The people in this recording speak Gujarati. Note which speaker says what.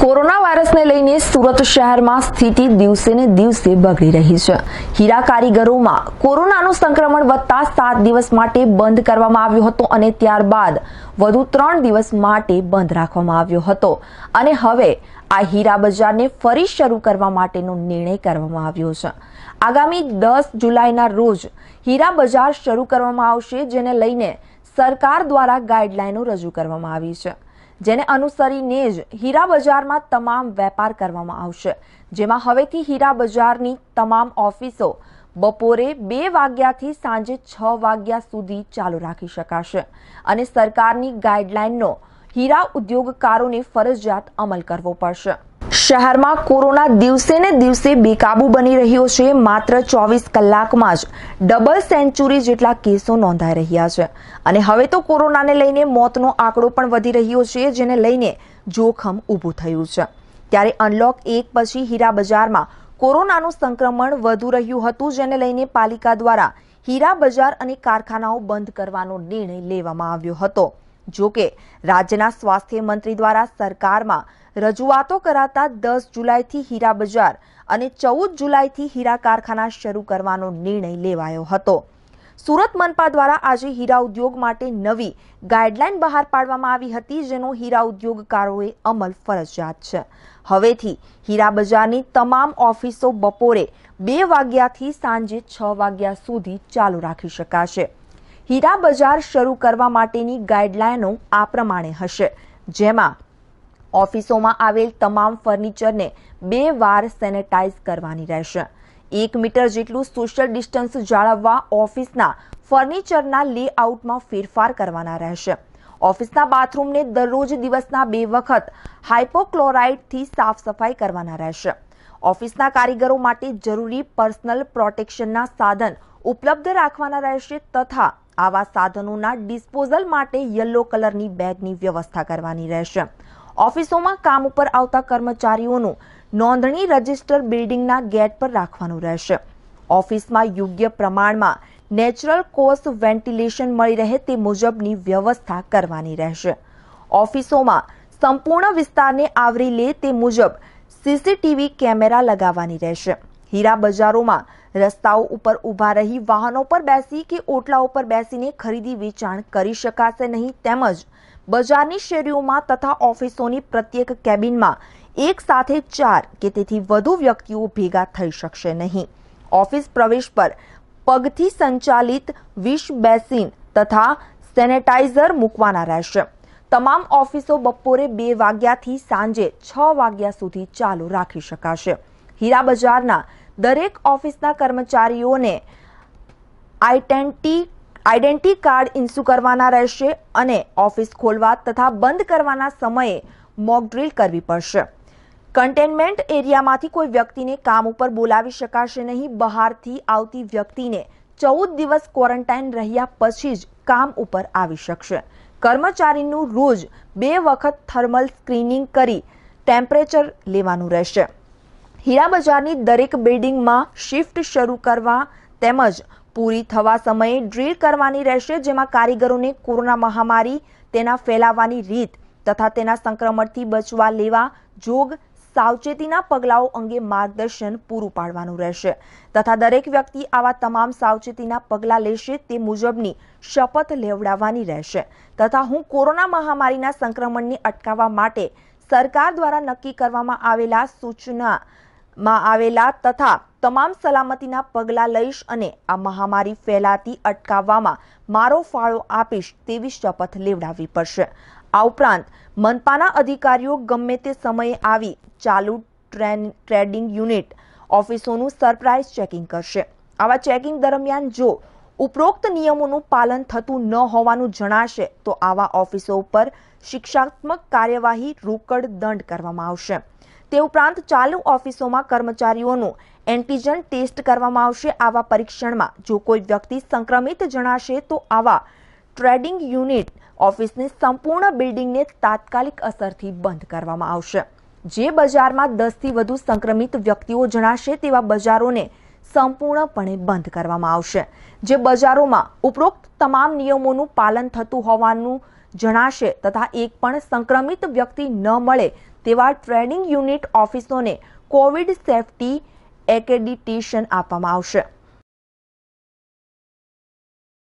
Speaker 1: કોરોના વાયરસને લઈને સુરત શહેરમાં સ્થિતિ દિવસે ને દિવસે બગડી રહી છે હીરા કારીગરોમાં કોરોનાનું સંક્રમણ વધતા સાત દિવસ માટે બંધ કરવામાં આવ્યો હતો અને ત્યારબાદ વધુ ત્રણ દિવસ માટે બંધ રાખવામાં આવ્યો હતો અને હવે આ હીરા બજારને ફરી શરૂ કરવા માટેનો નિર્ણય કરવામાં આવ્યો છે આગામી દસ જુલાઈના રોજ હીરા બજાર શરૂ કરવામાં આવશે જેને લઈને સરકાર દ્વારા ગાઈડલાઈનો રજૂ કરવામાં આવી છે જેને અનુસરીને જ હીરા બજારમાં તમામ વેપાર કરવામાં આવશે જેમાં હવેથી હીરા બજારની તમામ ઓફિસો બપોરે બે વાગ્યાથી સાંજે છ વાગ્યા સુધી ચાલુ રાખી શકાશે અને સરકારની ગાઈડલાઇનનો હીરા ઉદ્યોગકારોને ફરજિયાત અમલ કરવો પડશે શહેરમાં કોરોના દિવસે ને દિવસે બેકાબુ બની રહ્યો છે માત્ર ચોવીસ કલાકમાં જ ડબલ સેન્ચુરી જેટલા કેસો નોંધાઈ રહ્યા છે અને હવે તો કોરોનાને લઈને મોતનો આંકડો પણ વધી રહ્યો છે જેને લઈને જોખમ ઊભું થયું છે ત્યારે અનલોક એક પછી હીરા બજારમાં કોરોનાનું સંક્રમણ વધુ રહ્યું હતું જેને લઈને પાલિકા દ્વારા હીરા બજાર અને કારખાનાઓ બંધ કરવાનો નિર્ણય લેવામાં આવ્યો હતો જોકે રાજ્યના સ્વાસ્થ્ય મંત્રી દ્વારા સરકારમાં રજૂઆતો કરાતા દસ જુલાઈથી હીરા બજાર અને ચૌદ જુલાઈથી હીરા કારખાના શરૂ કરવાનો નિર્ણય લેવાયો હતો સુરત મનપા દ્વારા આજે હીરા ઉદ્યોગ માટે નવી ગાઈડલાઈન બહાર પાડવામાં આવી હતી જેનો હીરા ઉદ્યોગકારોએ અમલ ફરજિયાત છે હવેથી હીરા બજારની તમામ ઓફિસો બપોરે બે વાગ્યાથી સાંજે છ વાગ્યા સુધી ચાલુ રાખી શકાશે હીરા બજાર શરૂ કરવા માટેની ગાઈડલાઈનો આ પ્રમાણે હશે જેમાં ઓફિસોમાં આવેલ તમામ ફર્નિચરને બે વાર સેનેટાઇઝ કરવાની રહેશે એક મીટર જેટલું સોશિયલ ડિસ્ટન્સ જાળવવા ઓફિસના ફર્નિચરના લેઆઉટમાં ફેરફાર કરવાના રહેશે ઓફિસના બાથરૂમને દરરોજ દિવસના બે વખત હાઇપોક્લોરાઇડથી સાફ સફાઈ કરવાના રહેશે ઓફિસના કારીગરો માટે જરૂરી પર્સનલ પ્રોટેક્શનના સાધન ઉપલબ્ધ રાખવાના રહેશે તથા આવા સાધનોના ડિસ્પોઝલ માટે યલો કલરની બેગની વ્યવસ્થા કરવાની રહેશે ઓફિસોમાં કામ ઉપર આવતા કર્મચારીઓનું નોંધણી રજિસ્ટર બિલ્ડિંગના ગેટ પર રાખવાનું રહેશે ઓફિસમાં યોગ્ય પ્રમાણમાં નેચરલ કોસ વેન્ટિલેશન મળી રહે તે મુજબની વ્યવસ્થા કરવાની રહેશે ઓફિસોમાં સંપૂર્ણ વિસ્તારને આવરી લે તે મુજબ સીસીટીવી કેમેરા લગાવવાની રહેશે હીરા બજારોમાં રસ્તાઓ ઉપર ઊભા રહી વાહનો પર બેસી કે ઓટલા ઉપર બેસીને ખરીદી વેચાણ કરી શકાશે નહીં તેમજ બજારની શેરીઓમાં તથા ઓફિસોની પ્રત્યેક કેબિનમાં એક સાથે ચાર કે તેથી વધુ વ્યક્તિઓ ભેગા થઈ શકશે નહીં ઓફિસ પ્રવેશ પર પગથી સંચાલિત વિશ બેસિન તથા સેનેટાઇઝર મૂકવાના રહેશે તમામ ઓફિસો બપોરે બે વાગ્યાથી સાંજે છ વાગ્યા સુધી ચાલુ રાખી શકાશે હીરા બજારના દરેક ઓફિસના કર્મચારીઓને આઈટેન્ટી આઈડેન્ટિટી કાર્ડ ઇન્સ્યુ કરવાના રહેશે અને ઓફિસ ખોલવા તથા બંધ કરવાના સમયે મોકડ્રીલ કરવી પડશે કન્ટેનમેન્ટ એરિયામાંથી કોઈ વ્યક્તિને કામ ઉપર બોલાવી શકાશે નહીં બહારથી આવતી વ્યક્તિને ચૌદ દિવસ ક્વોરન્ટાઇન રહ્યા પછી જ કામ ઉપર આવી શકશે કર્મચારીનું રોજ બે વખત થર્મલ સ્ક્રીનિંગ કરી ટેમ્પરેચર લેવાનું રહેશે હીરા બજારની દરેક બિલ્ડિંગમાં શિફ્ટ શરૂ કરવા તેમજ પૂરી થવા સમયે ડ્રીલ કરવાની રહેશે જેમાં કારીગરોને કોરોના મહામારી તેના ફેલાવાની રીત તથા તેના સંક્રમણથી બચવા લેવા જોગ સાવચેતીના પગલાઓ અંગે માર્ગદર્શન પૂરું પાડવાનું રહેશે તથા દરેક વ્યક્તિ આવા તમામ સાવચેતીના પગલાં લેશે તે મુજબની શપથ લેવડાવવાની રહેશે તથા હું કોરોના મહામારીના સંક્રમણને અટકાવવા માટે સરકાર દ્વારા નક્કી કરવામાં આવેલા સૂચના માં આવેલા તથા તમામ સલામતીના પગલાં લઈશ અને આ મહામારી ફેલાતી અટકાવવામાં મારો ફાળો આપીશ તેવી શપથ લેવડાવવી પડશે આ ઉપરાંત મનપાના અધિકારીઓ ગમે તે સમયે આવી ચાલુ ટ્રેન ટ્રેડિંગ યુનિટ ઓફિસોનું સરપ્રાઇઝ ચેકિંગ કરશે આવા ચેકિંગ દરમિયાન જો ઉપરોક્ત નિયમોનું પાલન થતું ન હોવાનું જણાશે તો આવા ઓફિસો ઉપર શિક્ષાત્મક કાર્યવાહી રોકડ દંડ કરવામાં આવશે તે ઉપરાંત ચાલુ ઓફિસોમાં કર્મચારીઓનું એન્ટીજન ટેસ્ટ કરવામાં આવશે આવા પરીક્ષણમાં જો કોઈ વ્યક્તિ સંક્રમિત જણાશે તો આવા ટ્રેડિંગ યુનિટ ઓફિસની સંપૂર્ણ બિલ્ડિંગને તાત્કાલિક અસરથી બંધ કરવામાં આવશે જે બજારમાં દસથી વધુ સંક્રમિત વ્યક્તિઓ જણાશે તેવા બજારોને સંપૂર્ણપણે બંધ કરવામાં આવશે જે બજારોમાં ઉપરોક્ત તમામ નિયમોનું પાલન થતું હોવાનું જણાશે તથા એક પણ સંક્રમિત વ્યક્તિ ન મળે તેવા ટ્રેનિંગ યુનિટ ઓફિસોને કોવિડ સેફટી એકેડિટેશન આપવામાં આવશે